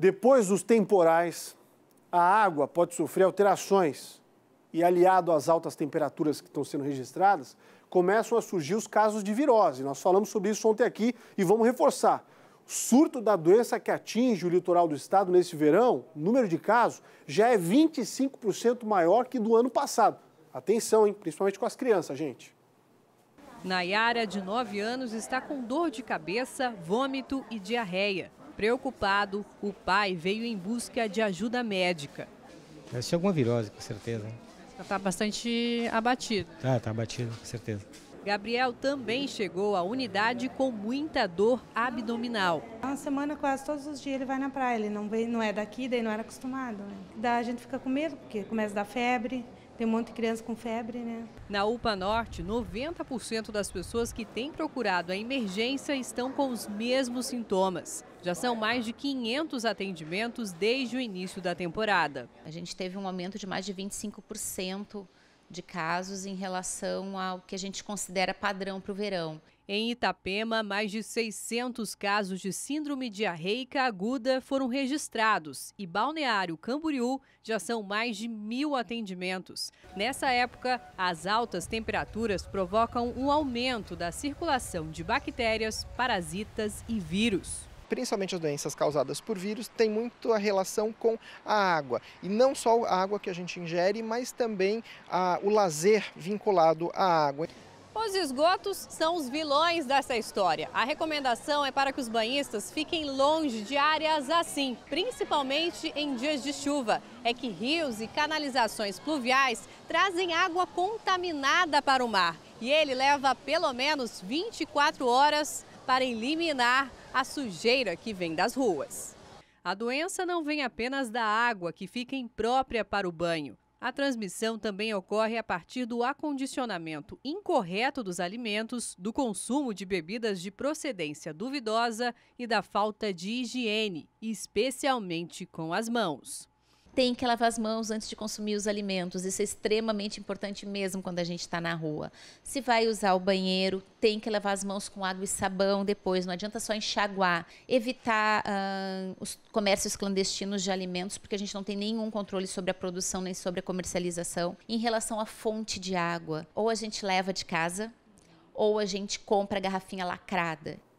Depois dos temporais, a água pode sofrer alterações e, aliado às altas temperaturas que estão sendo registradas, começam a surgir os casos de virose. Nós falamos sobre isso ontem aqui e vamos reforçar. O surto da doença que atinge o litoral do estado nesse verão, o número de casos já é 25% maior que do ano passado. Atenção, hein? principalmente com as crianças, gente. Nayara, de 9 anos, está com dor de cabeça, vômito e diarreia. Preocupado, o pai veio em busca de ajuda médica. Deve ser alguma virose, com certeza. Está bastante abatido. Ah, tá, está abatido, com certeza. Gabriel também chegou à unidade com muita dor abdominal. É uma semana quase todos os dias ele vai na praia, ele não, vem, não é daqui, daí não era acostumado. Né? Daí a gente fica com medo, porque começa a dar febre, tem um monte de criança com febre, né? Na UPA Norte, 90% das pessoas que têm procurado a emergência estão com os mesmos sintomas. Já são mais de 500 atendimentos desde o início da temporada. A gente teve um aumento de mais de 25% de casos em relação ao que a gente considera padrão para o verão. Em Itapema, mais de 600 casos de síndrome diarreica aguda foram registrados e Balneário Camboriú já são mais de mil atendimentos. Nessa época, as altas temperaturas provocam um aumento da circulação de bactérias, parasitas e vírus principalmente as doenças causadas por vírus, têm muito a relação com a água. E não só a água que a gente ingere, mas também a, o lazer vinculado à água. Os esgotos são os vilões dessa história. A recomendação é para que os banhistas fiquem longe de áreas assim, principalmente em dias de chuva. É que rios e canalizações pluviais trazem água contaminada para o mar. E ele leva pelo menos 24 horas para eliminar a sujeira que vem das ruas. A doença não vem apenas da água que fica imprópria para o banho. A transmissão também ocorre a partir do acondicionamento incorreto dos alimentos, do consumo de bebidas de procedência duvidosa e da falta de higiene, especialmente com as mãos tem que lavar as mãos antes de consumir os alimentos. Isso é extremamente importante mesmo quando a gente está na rua. Se vai usar o banheiro, tem que lavar as mãos com água e sabão depois. Não adianta só enxaguar. Evitar uh, os comércios clandestinos de alimentos, porque a gente não tem nenhum controle sobre a produção nem sobre a comercialização. Em relação à fonte de água, ou a gente leva de casa, ou a gente compra a garrafinha lacrada.